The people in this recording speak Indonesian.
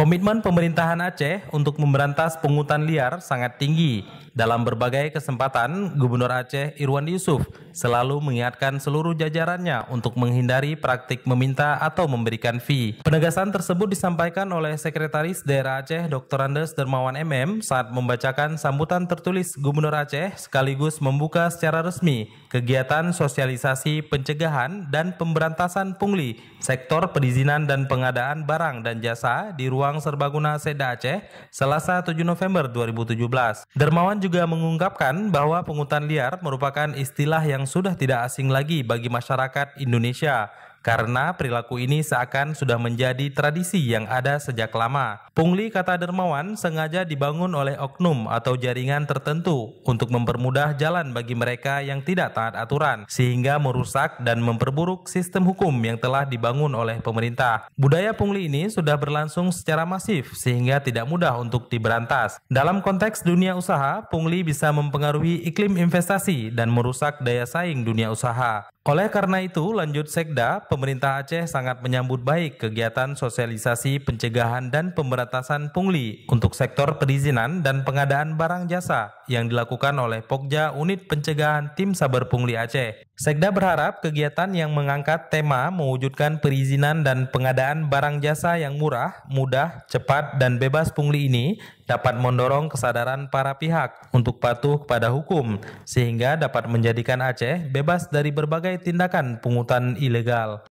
Komitmen pemerintahan Aceh untuk memberantas pungutan liar sangat tinggi. Dalam berbagai kesempatan, Gubernur Aceh Irwan Yusuf selalu mengingatkan seluruh jajarannya untuk menghindari praktik meminta atau memberikan fee. Penegasan tersebut disampaikan oleh Sekretaris Daerah Aceh Dr. Andes Dermawan MM saat membacakan sambutan tertulis Gubernur Aceh sekaligus membuka secara resmi kegiatan sosialisasi pencegahan dan pemberantasan pungli sektor perizinan dan pengadaan barang dan jasa di ruang Ruang Serbaguna Seda Aceh, Selasa 7 November 2017. Dermawan juga mengungkapkan bahwa penghutan liar merupakan istilah yang sudah tidak asing lagi bagi masyarakat Indonesia karena perilaku ini seakan sudah menjadi tradisi yang ada sejak lama. Pungli kata dermawan sengaja dibangun oleh oknum atau jaringan tertentu untuk mempermudah jalan bagi mereka yang tidak taat aturan sehingga merusak dan memperburuk sistem hukum yang telah dibangun oleh pemerintah. Budaya pungli ini sudah berlangsung secara masif sehingga tidak mudah untuk diberantas. Dalam konteks dunia usaha, pungli bisa mempengaruhi iklim investasi dan merusak daya saing dunia usaha. Oleh karena itu, lanjut Sekda, pemerintah Aceh sangat menyambut baik kegiatan sosialisasi pencegahan dan pemberantasan pungli untuk sektor perizinan dan pengadaan barang jasa yang dilakukan oleh Pokja Unit Pencegahan Tim Saber Pungli Aceh. Sekda berharap kegiatan yang mengangkat tema mewujudkan perizinan dan pengadaan barang jasa yang murah, mudah, cepat, dan bebas pungli ini dapat mendorong kesadaran para pihak untuk patuh kepada hukum, sehingga dapat menjadikan Aceh bebas dari berbagai tindakan pungutan ilegal.